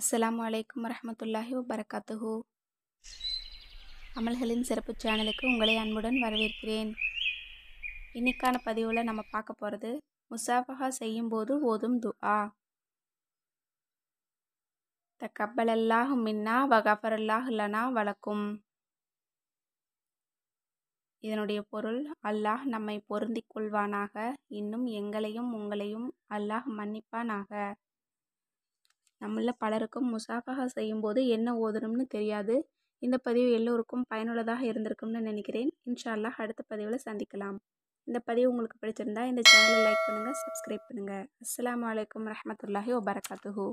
அஸ்லாம் வலைக்கம் வரமத்துல்லாஹி வபரகாத்துஹு அமல்களின் சிறப்பு சேனலுக்கு உங்களை அன்புடன் வரவேற்கிறேன் இன்னைக்கான பதிவில் நம்ம பார்க்க போகிறது செய்யும் செய்யும்போது ஓதும் துஆ தக்கப்பலல்லாஹு மின்னா வகஃபரல்லாஹ் லனா வழக்கும் இதனுடைய பொருள் அல்லாஹ் நம்மை பொருந்திக் கொள்வானாக இன்னும் எங்களையும் உங்களையும் அல்லாஹ் மன்னிப்பானாக நம்மள பலருக்கும் முசாஃபஹா செய்யும்போது என்ன ஓதணும்னு தெரியாது இந்த பதிவு எல்லோருக்கும் பயனுள்ளதாக இருந்திருக்கும்னு நினைக்கிறேன் இன்ஷால்லாஹ் அடுத்த பதிவில் சந்திக்கலாம் இந்த பதிவு உங்களுக்கு பிடிச்சிருந்தா இந்த சேனலை லைக் பண்ணுங்கள் சப்ஸ்கிரைப் பண்ணுங்கள் அஸ்லாம் வலைக்கம் வரமத்துல்லாஹி வபரகாத்துஹூ